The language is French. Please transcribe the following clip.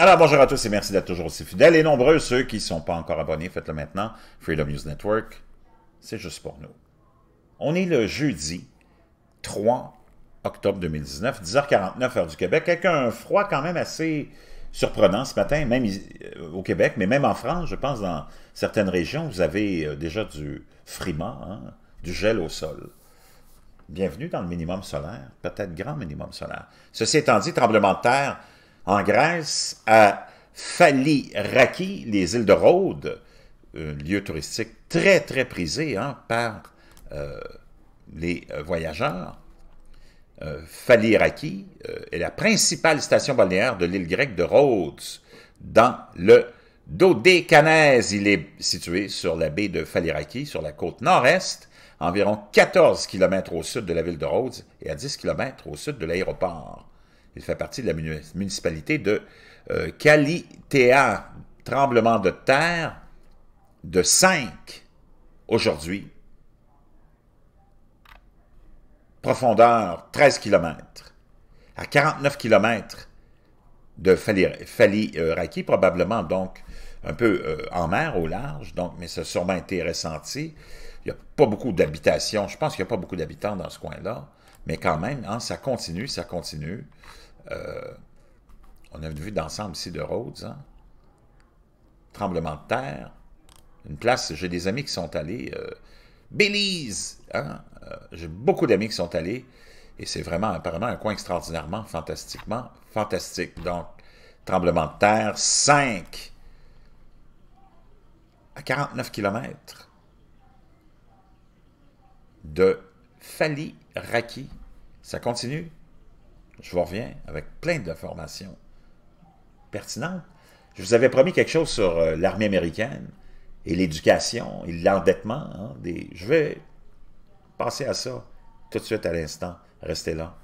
Alors bonjour à tous et merci d'être toujours aussi fidèles et nombreux. Ceux qui ne sont pas encore abonnés, faites-le maintenant. Freedom News Network, c'est juste pour nous. On est le jeudi 3 octobre 2019, 10h49 heure du Québec, avec un froid quand même assez surprenant ce matin, même euh, au Québec, mais même en France, je pense, dans certaines régions, vous avez euh, déjà du friment, hein, du gel au sol. Bienvenue dans le minimum solaire, peut-être grand minimum solaire. Ceci étant dit, tremblement de terre, en Grèce, à Faliraki, les îles de Rhodes, un lieu touristique très, très prisé hein, par euh, les euh, voyageurs. Euh, Faliraki est la principale station balnéaire de l'île grecque de Rhodes, dans le Dodécanèse. Il est situé sur la baie de Faliraki, sur la côte nord-est, environ 14 km au sud de la ville de Rhodes et à 10 km au sud de l'aéroport. Il fait partie de la municipalité de euh, tremblement de terre de 5 aujourd'hui, profondeur 13 km, à 49 km de Faliraki, euh, probablement donc un peu euh, en mer au large, donc, mais ça a sûrement été ressenti. Il n'y a pas beaucoup d'habitations. Je pense qu'il n'y a pas beaucoup d'habitants dans ce coin-là. Mais quand même, hein, ça continue, ça continue. Euh, on a vue d'ensemble ici de Rhodes. Hein? Tremblement de terre. Une place, j'ai des amis qui sont allés. Euh, Belize! Hein? Euh, j'ai beaucoup d'amis qui sont allés. Et c'est vraiment apparemment un coin extraordinairement, fantastiquement fantastique. Donc, tremblement de terre 5 à 49 kilomètres de Fali Raki. Ça continue. Je vous reviens avec plein d'informations pertinentes. Je vous avais promis quelque chose sur euh, l'armée américaine et l'éducation et l'endettement. Hein, je vais passer à ça tout de suite à l'instant. Restez là.